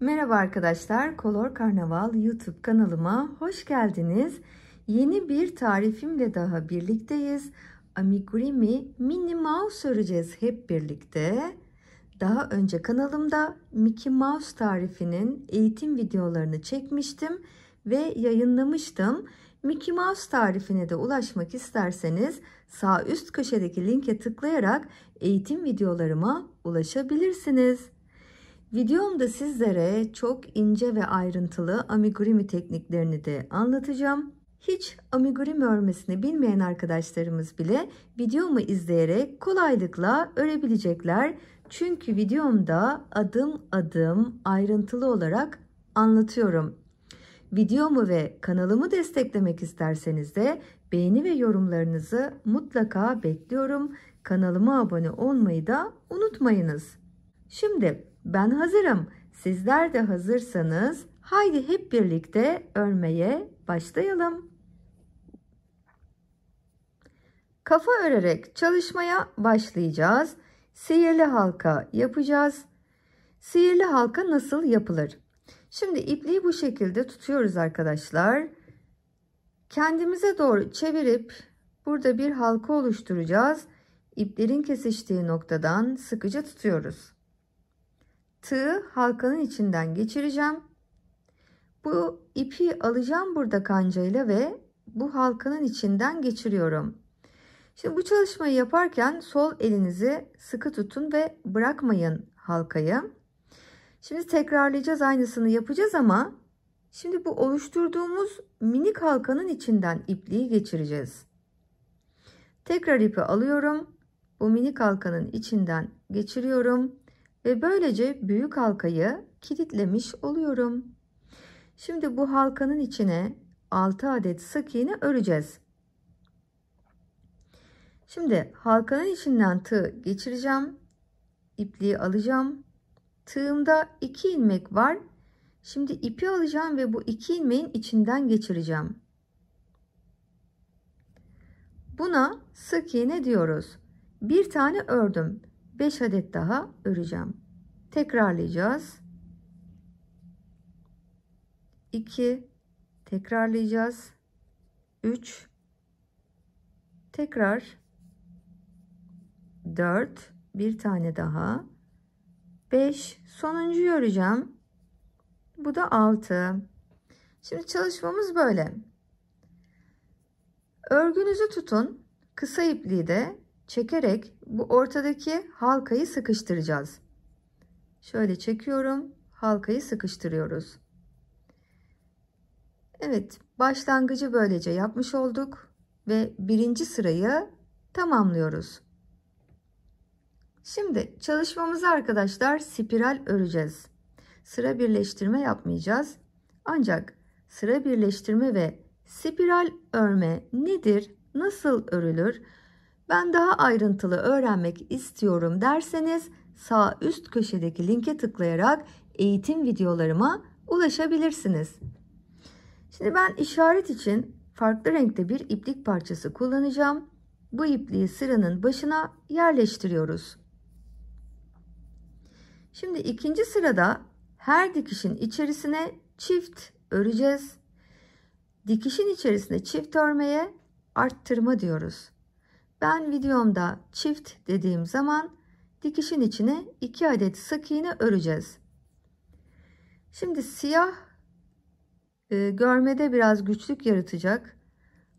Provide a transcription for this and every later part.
Merhaba arkadaşlar, Kolor Karnaval YouTube kanalıma hoş geldiniz. Yeni bir tarifimle daha birlikteyiz. Amigurumi Minnie Mouse öreceğiz hep birlikte. Daha önce kanalımda Mickey Mouse tarifinin eğitim videolarını çekmiştim ve yayınlamıştım. Mickey Mouse tarifine de ulaşmak isterseniz sağ üst köşedeki linke tıklayarak eğitim videolarıma ulaşabilirsiniz. Videomda sizlere çok ince ve ayrıntılı amigurumi tekniklerini de anlatacağım. Hiç amigurumi örmesini bilmeyen arkadaşlarımız bile videomu izleyerek kolaylıkla örebilecekler. Çünkü videomda adım adım ayrıntılı olarak anlatıyorum. Videomu ve kanalımı desteklemek isterseniz de beğeni ve yorumlarınızı mutlaka bekliyorum. Kanalıma abone olmayı da unutmayınız. Şimdi ben hazırım. Sizler de hazırsanız haydi hep birlikte örmeye başlayalım. Kafa örerek çalışmaya başlayacağız. Sihirli halka yapacağız. Sihirli halka nasıl yapılır? Şimdi ipliği bu şekilde tutuyoruz arkadaşlar. Kendimize doğru çevirip burada bir halka oluşturacağız. İplerin kesiştiği noktadan sıkıca tutuyoruz. Tığı halkanın içinden geçireceğim. Bu ipi alacağım burada kancayla ve bu halkanın içinden geçiriyorum. Şimdi bu çalışmayı yaparken sol elinizi sıkı tutun ve bırakmayın halkayı. Şimdi tekrarlayacağız aynısını yapacağız ama şimdi bu oluşturduğumuz minik halkanın içinden ipliği geçireceğiz. Tekrar ipi alıyorum. Bu minik halkanın içinden geçiriyorum. Ve böylece büyük halkayı kilitlemiş oluyorum. Şimdi bu halkanın içine 6 adet sık iğne öreceğiz. Şimdi halkanın içinden tığ geçireceğim. İpliği alacağım. Tığımda 2 ilmek var. Şimdi ipi alacağım ve bu 2 ilmeğin içinden geçireceğim. Buna sık iğne diyoruz. Bir tane ördüm. 5 adet daha öreceğim. Tekrarlayacağız. 2 tekrarlayacağız. 3 tekrar 4 bir tane daha 5 sonuncuyu öreceğim. Bu da 6. Şimdi çalışmamız böyle. Örgünüzü tutun. Kısa ipliği de çekerek bu ortadaki halkayı sıkıştıracağız. Şöyle çekiyorum. Halkayı sıkıştırıyoruz. Evet başlangıcı böylece yapmış olduk ve birinci sırayı tamamlıyoruz. Şimdi çalışmamızı arkadaşlar spiral öreceğiz. Sıra birleştirme yapmayacağız. Ancak sıra birleştirme ve spiral örme nedir? Nasıl örülür? ben daha ayrıntılı öğrenmek istiyorum derseniz sağ üst köşedeki linke tıklayarak eğitim videolarıma ulaşabilirsiniz. Şimdi ben işaret için farklı renkte bir iplik parçası kullanacağım. Bu ipliği sıranın başına yerleştiriyoruz. Şimdi ikinci sırada her dikişin içerisine çift öreceğiz. Dikişin içerisine çift örmeye arttırma diyoruz. Ben videomda çift dediğim zaman dikişin içine 2 adet sık iğne öreceğiz. Şimdi siyah e, görmede biraz güçlük yaratacak.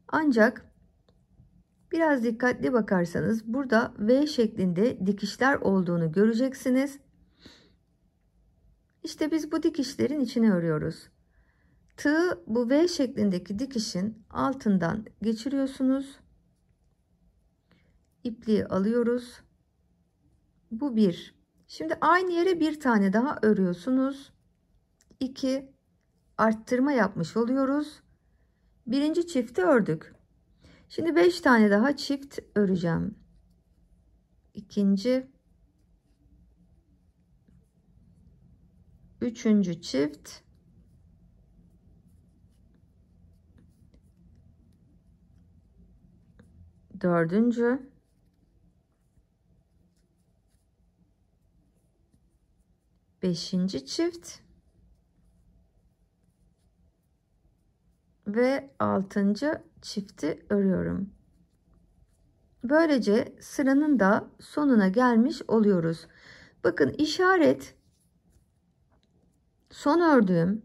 Ancak biraz dikkatli bakarsanız burada V şeklinde dikişler olduğunu göreceksiniz. İşte biz bu dikişlerin içine örüyoruz. Tığı bu V şeklindeki dikişin altından geçiriyorsunuz ipliği alıyoruz. Bu bir. Şimdi aynı yere bir tane daha örüyorsunuz. 2 arttırma yapmış oluyoruz. Birinci çifti ördük. Şimdi 5 tane daha çift öreceğim. İkinci üçüncü çift dördüncü beşinci çift ve altıncı çifti örüyorum. Böylece sıranın da sonuna gelmiş oluyoruz. Bakın işaret son ördüğüm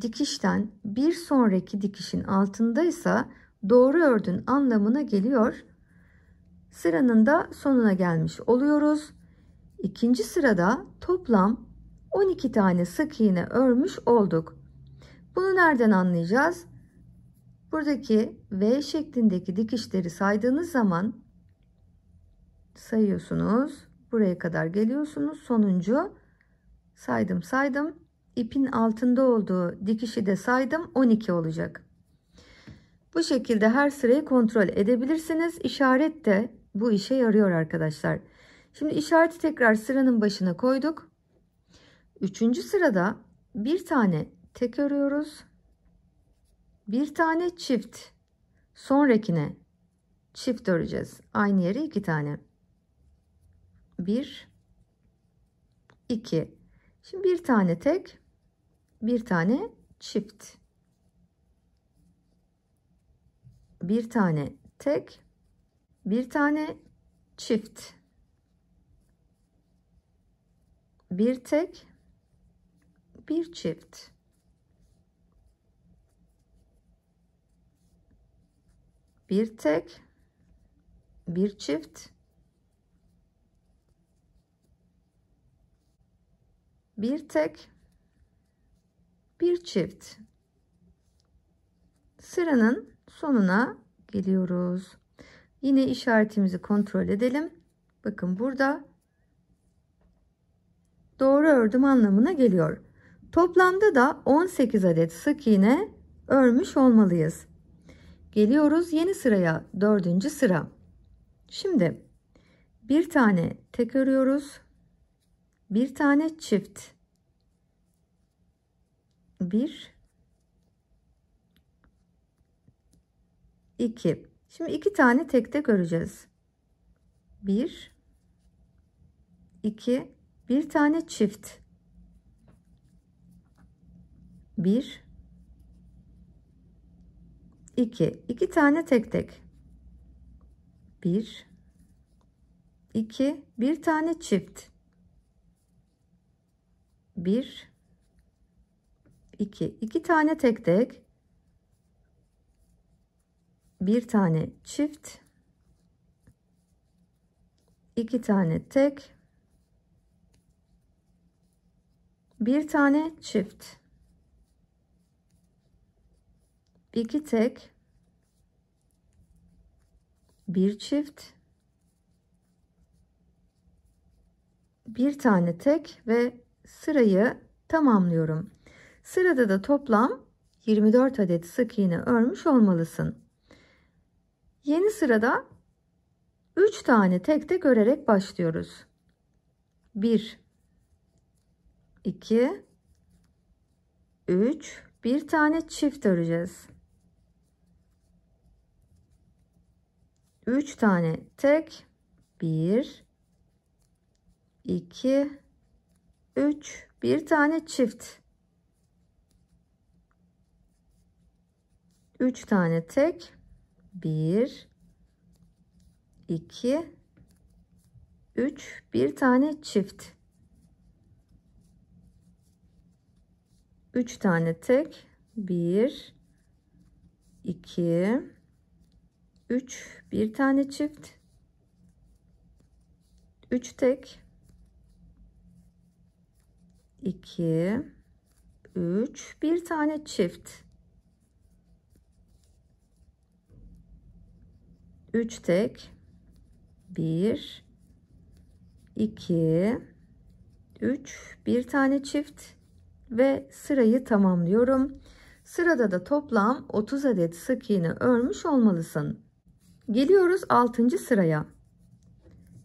dikişten bir sonraki dikişin altındaysa doğru ördün anlamına geliyor. Sıranın da sonuna gelmiş oluyoruz. İkinci sırada toplam 12 tane sık iğne örmüş olduk. Bunu nereden anlayacağız? Buradaki V şeklindeki dikişleri saydığınız zaman sayıyorsunuz. Buraya kadar geliyorsunuz. Sonuncu saydım saydım. İpin altında olduğu dikişi de saydım. 12 olacak. Bu şekilde her sırayı kontrol edebilirsiniz. İşaret de bu işe yarıyor arkadaşlar. Şimdi işareti tekrar sıranın başına koyduk. Üçüncü sırada bir tane tek örüyoruz. Bir tane çift. Sonrakine çift öreceğiz. Aynı yere iki tane. Bir, iki. Şimdi bir tane tek, bir tane çift. Bir tane tek, bir tane çift. bir tek bir çift bir tek bir çift bir tek bir çift sıranın sonuna geliyoruz yine işaretimizi kontrol edelim bakın burada doğru ördüm anlamına geliyor. Toplamda da 18 adet sık iğne örmüş olmalıyız. Geliyoruz yeni sıraya dördüncü sıra. Şimdi bir tane tek örüyoruz. Bir tane çift. Bir. iki. Şimdi iki tane tek tek öreceğiz. Bir. iki bir tane çift bir iki iki tane tek tek bir iki bir tane çift bir iki iki tane tek tek bir tane çift iki tane tek bir tane çift iki tek bir çift bir tane tek ve sırayı tamamlıyorum. Sırada da toplam 24 adet sık iğne örmüş olmalısın. Yeni sırada 3 tane tek tek örerek başlıyoruz. 1 2 3 bir tane çift öreceğiz. 3 tane tek 1 2 3 bir tane çift 3 tane tek 1 2 3 bir tane çift 3 tane tek 1 2 3 bir tane çift 3 tek 2 3 bir tane çift 3 tek 1 2 3 bir tane çift ve sırayı tamamlıyorum. Sırada da toplam 30 adet sık iğne örmüş olmalısın. Geliyoruz 6. sıraya.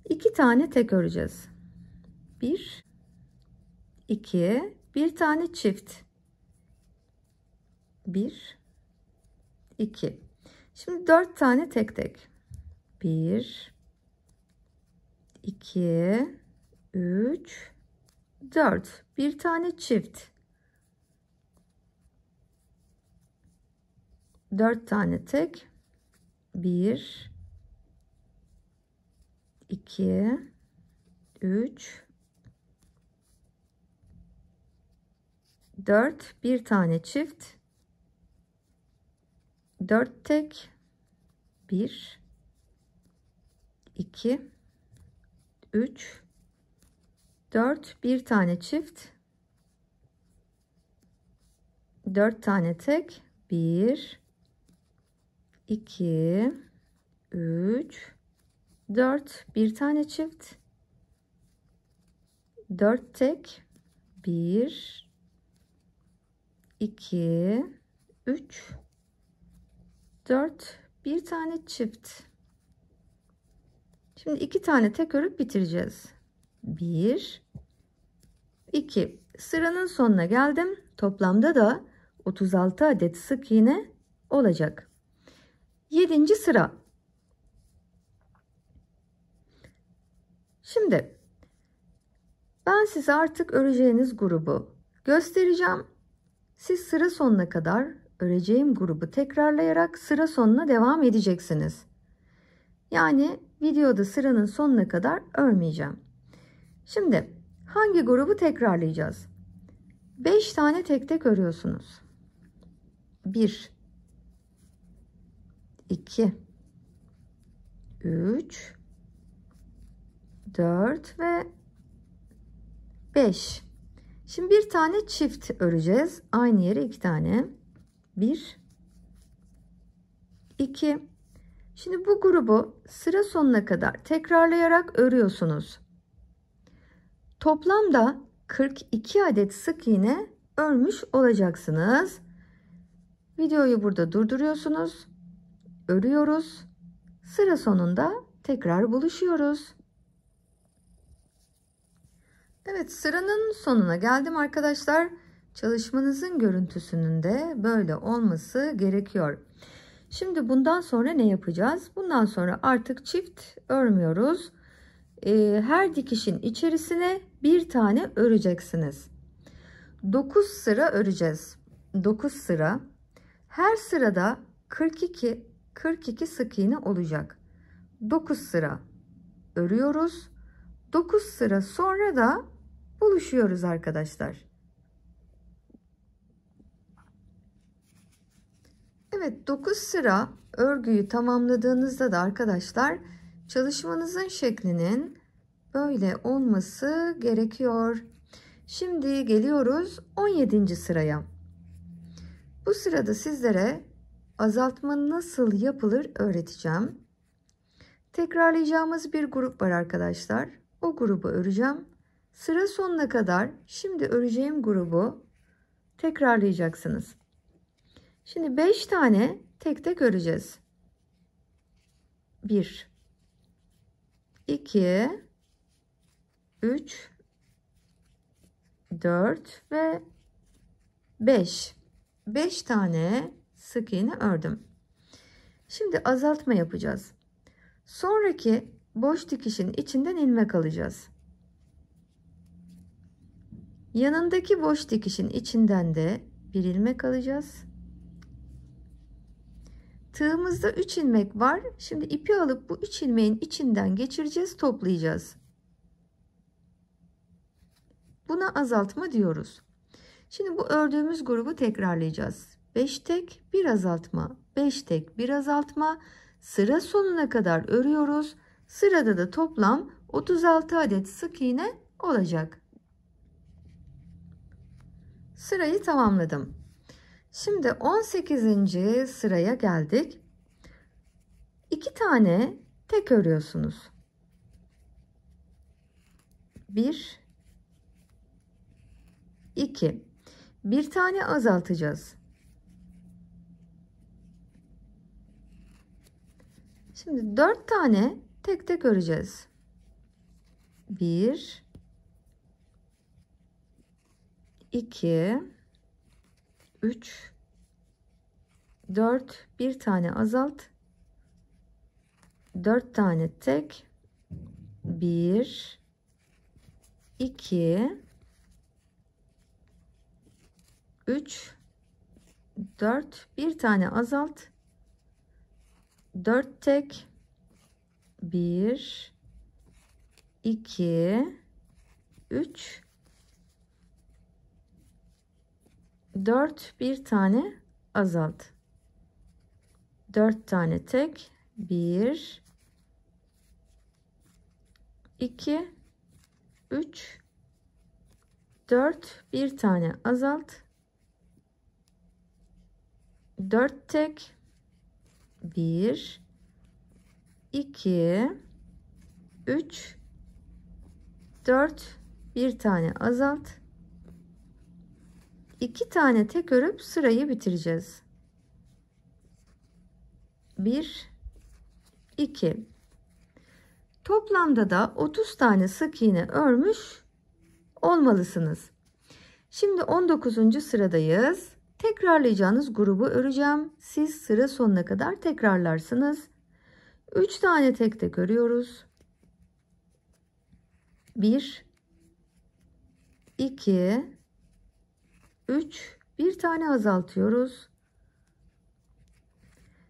2 tane tek öreceğiz. 1 2 1 tane çift. 1 2 Şimdi 4 tane tek tek. 1 2 3 4 bir tane çift 4 tane tek 1 2 3 4 bir tane çift 4 tek 1 2 3 4 bir tane çift 4 tane tek 1 2 3 4 bir tane çift 4 tek 1 2 3 4 bir tane çift şimdi iki tane tek örüp bitireceğiz 1 2 sıranın sonuna geldim toplamda da 36 adet sık iğne olacak 7. sıra. Şimdi ben size artık öreceğiniz grubu göstereceğim. Siz sıra sonuna kadar öreceğim grubu tekrarlayarak sıra sonuna devam edeceksiniz. Yani videoda sıranın sonuna kadar örmeyeceğim. Şimdi hangi grubu tekrarlayacağız? 5 tane tek tek örüyorsunuz. 1 2 3 4 ve 5 şimdi bir tane çift öreceğiz aynı yere iki tane 1 2 şimdi bu grubu sıra sonuna kadar tekrarlayarak örüyorsunuz toplamda 42 adet sık iğne örmüş olacaksınız videoyu burada durduruyorsunuz örüyoruz. Sıra sonunda tekrar buluşuyoruz. Evet sıranın sonuna geldim arkadaşlar. Çalışmanızın görüntüsünün de böyle olması gerekiyor. Şimdi bundan sonra ne yapacağız? Bundan sonra artık çift örmüyoruz. Ee, her dikişin içerisine bir tane öreceksiniz. 9 sıra öreceğiz. 9 sıra. Her sırada 42 42 sık iğne olacak. 9 sıra örüyoruz. 9 sıra sonra da buluşuyoruz arkadaşlar. Evet 9 sıra örgüyü tamamladığınızda da arkadaşlar çalışmanızın şeklinin böyle olması gerekiyor. Şimdi geliyoruz 17. sıraya. Bu sırada sizlere Azaltma nasıl yapılır öğreteceğim. Tekrarlayacağımız bir grup var arkadaşlar. O grubu öreceğim. Sıra sonuna kadar şimdi öreceğim grubu tekrarlayacaksınız. Şimdi 5 tane tek tek öreceğiz. 1 2 3 4 ve 5. 5 tane sık iğne ördüm. Şimdi azaltma yapacağız. Sonraki boş dikişin içinden ilmek alacağız. Yanındaki boş dikişin içinden de bir ilmek alacağız. Tığımızda 3 ilmek var. Şimdi ipi alıp bu 3 ilmeğin içinden geçireceğiz, toplayacağız. Buna azaltma diyoruz. Şimdi bu ördüğümüz grubu tekrarlayacağız. 5 tek bir azaltma 5 tek bir azaltma sıra sonuna kadar örüyoruz. Sırada da toplam 36 adet sık iğne olacak. Sırayı tamamladım. Şimdi 18. sıraya geldik. 2 tane tek örüyorsunuz. 1 2 Bir tane azaltacağız. Şimdi dört tane tek tek öreceğiz. Bir, iki, üç, dört. Bir tane azalt. Dört tane tek. Bir, iki, üç, dört. Bir tane azalt. 4 tek 1 2 3 4 bir tane azalt 4 tane tek 1 2 3 4 bir tane azalt 4 tek 1 2 3 4 bir tane azalt. 2 tane tek örüp sırayı bitireceğiz. 1 2 Toplamda da 30 tane sık iğne örmüş olmalısınız. Şimdi 19. sıradayız. Tekrarlayacağınız grubu öreceğim. Siz sıra sonuna kadar tekrarlarsınız. 3 tane tek tek örüyoruz. 1 2 3 bir tane azaltıyoruz.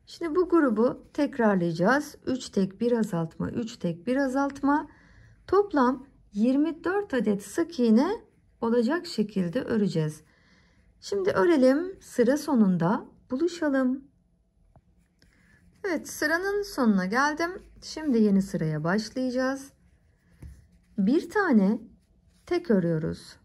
Şimdi bu grubu tekrarlayacağız. 3 tek bir azaltma, 3 tek bir azaltma. Toplam 24 adet sık iğne olacak şekilde öreceğiz. Şimdi örelim sıra sonunda buluşalım. Evet sıranın sonuna geldim. Şimdi yeni sıraya başlayacağız. Bir tane tek örüyoruz.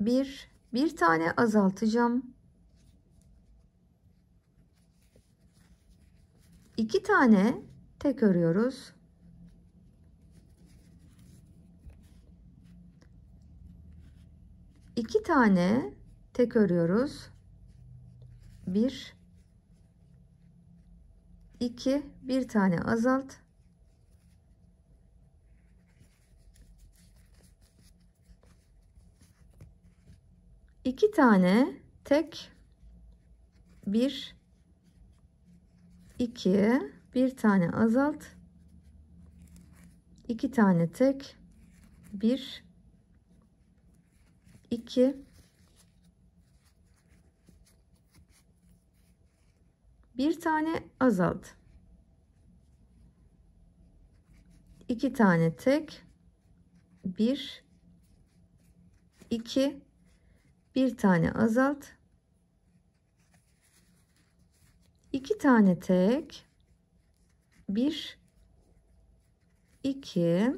Bir, bir tane azaltacağım. İki tane tek örüyoruz. iki tane tek örüyoruz. Bir, iki, bir tane azalt. İki tane tek bir, iki, bir tane azalt. İki tane tek bir 2 bir tane azalt 2 tane tek 1 2 bir tane azalt 2 tane tek 1 2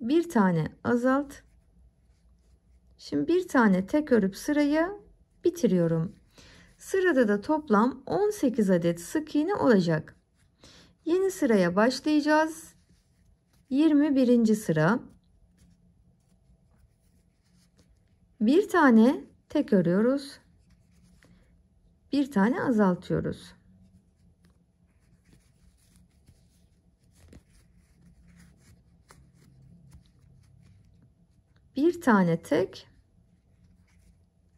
bir tane azalt Şimdi bir tane tek örüp sırayı bitiriyorum. Sırada da toplam 18 adet sık iğne olacak. Yeni sıraya başlayacağız. 21. sıra. Bir tane tek örüyoruz. Bir tane azaltıyoruz. Bir tane tek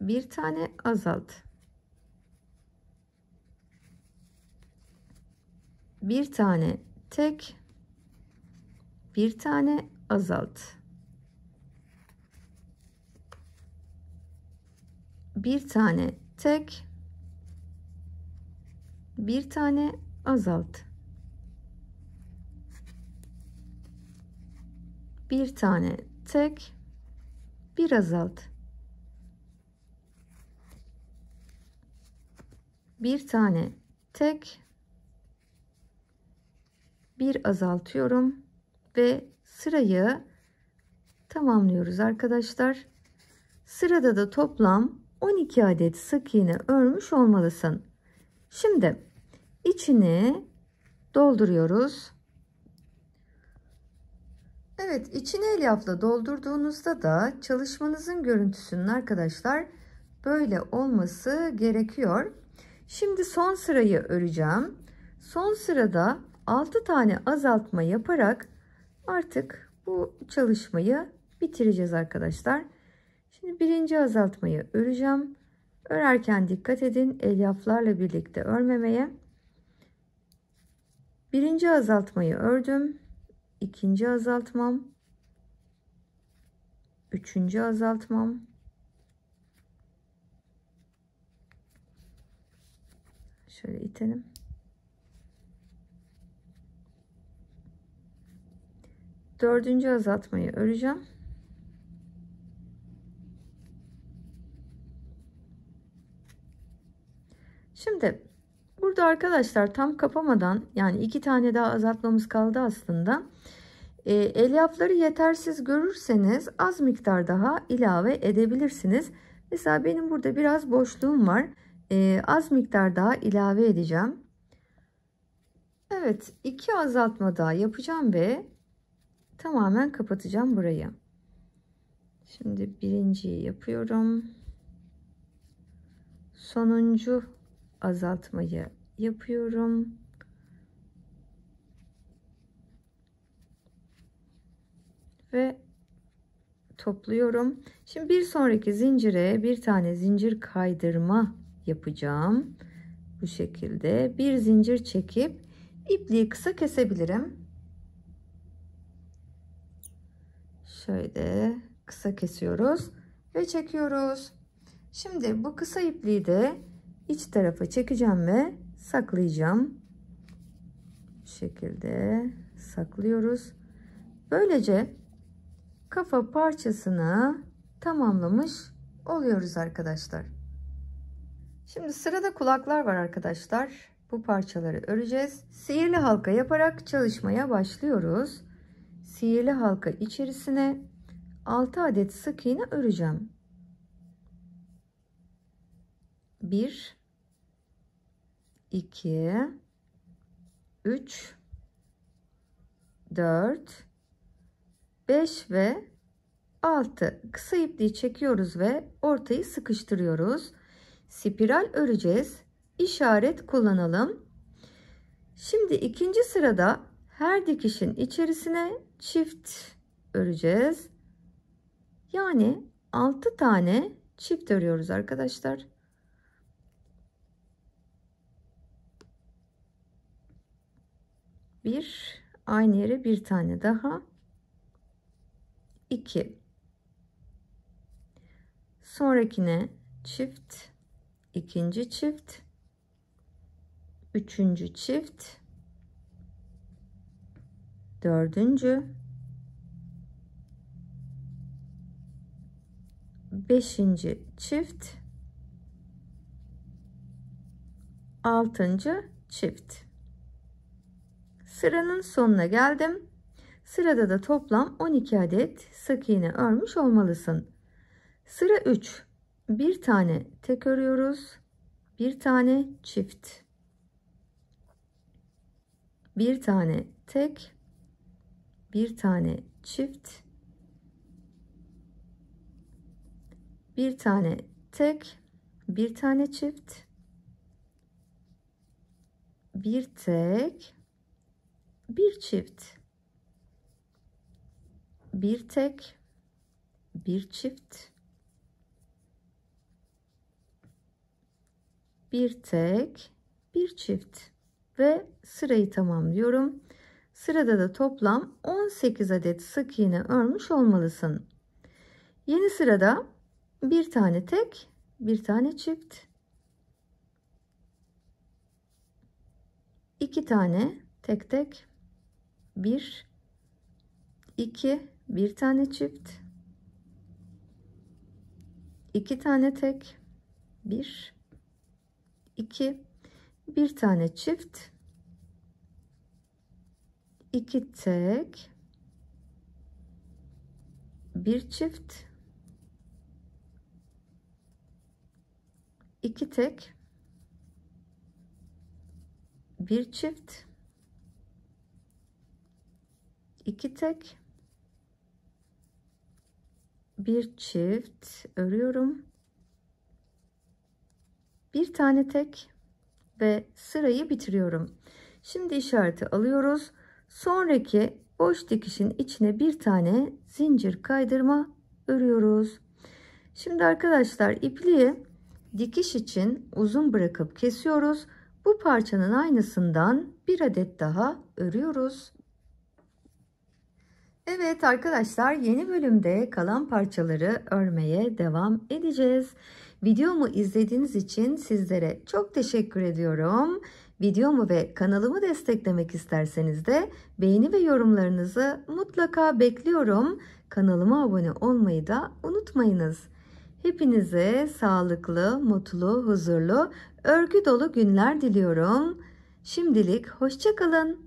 bir tane azalt. Bir tane tek, bir tane azalt. Bir tane tek, bir tane azalt. Bir tane tek, bir azalt. bir tane tek bir azaltıyorum ve sırayı tamamlıyoruz arkadaşlar. Sırada da toplam 12 adet sık iğne örmüş olmalısın. Şimdi içini dolduruyoruz. Evet içini elyafla doldurduğunuzda da çalışmanızın görüntüsünün arkadaşlar böyle olması gerekiyor. Şimdi son sırayı öreceğim. Son sırada 6 tane azaltma yaparak artık bu çalışmayı bitireceğiz arkadaşlar. Şimdi birinci azaltmayı öreceğim. Örerken dikkat edin elyaflarla birlikte örmemeye. Birinci azaltmayı ördüm. İkinci azaltmam. Üçüncü azaltmam. Şöyle itelim. Dördüncü azaltmayı öreceğim. Şimdi burada arkadaşlar tam kapamadan yani iki tane daha azaltmamız kaldı aslında. E, elyafları yetersiz görürseniz az miktar daha ilave edebilirsiniz. Mesela benim burada biraz boşluğum var e, az miktar daha ilave edeceğim. Evet iki azaltma daha yapacağım ve tamamen kapatacağım burayı. Şimdi birinciyi yapıyorum. Sonuncu azaltmayı yapıyorum. Ve topluyorum. Şimdi bir sonraki zincire bir tane zincir kaydırma yapacağım. Bu şekilde bir zincir çekip ipliği kısa kesebilirim. Şöyle kısa kesiyoruz ve çekiyoruz. Şimdi bu kısa ipliği de iç tarafa çekeceğim ve saklayacağım. Bu şekilde saklıyoruz. Böylece kafa parçasını tamamlamış oluyoruz arkadaşlar. Şimdi sırada kulaklar var arkadaşlar. Bu parçaları öreceğiz. Sihirli halka yaparak çalışmaya başlıyoruz. Sihirli halka içerisine 6 adet sık iğne öreceğim. 1 2 3 4 5 ve 6 kısa ipliği çekiyoruz ve ortayı sıkıştırıyoruz spiral öreceğiz. İşaret kullanalım. Şimdi ikinci sırada her dikişin içerisine çift öreceğiz. Yani 6 tane çift örüyoruz arkadaşlar. Bir aynı yere bir tane daha. 2 sonrakine çift ikinci çift üçüncü çift dördüncü beşinci çift altıncı çift sıranın sonuna geldim sırada da toplam 12 adet sık iğne örmüş olmalısın sıra 3 bir tane tek örüyoruz. Bir tane çift. Bir tane tek. Bir tane çift. Bir tane tek, bir tane çift. Bir tek, bir çift. Bir tek, bir çift. bir tek bir çift ve sırayı tamamlıyorum. Sırada da toplam 18 adet sık iğne örmüş olmalısın. Yeni sırada bir tane tek, bir tane çift, iki tane tek tek, bir, iki, bir tane çift, iki tane tek, bir, 2 bir tane çift 2 tek bir çift 2 tek bir çift 2 tek bir çift örüyorum bir tane tek ve sırayı bitiriyorum. Şimdi işareti alıyoruz. Sonraki boş dikişin içine bir tane zincir kaydırma örüyoruz. Şimdi arkadaşlar ipliği dikiş için uzun bırakıp kesiyoruz. Bu parçanın aynısından bir adet daha örüyoruz. Evet arkadaşlar yeni bölümde kalan parçaları örmeye devam edeceğiz. Videomu izlediğiniz için sizlere çok teşekkür ediyorum. Videomu ve kanalımı desteklemek isterseniz de beğeni ve yorumlarınızı mutlaka bekliyorum. Kanalıma abone olmayı da unutmayınız. Hepinize sağlıklı, mutlu, huzurlu, örgü dolu günler diliyorum. Şimdilik hoşçakalın.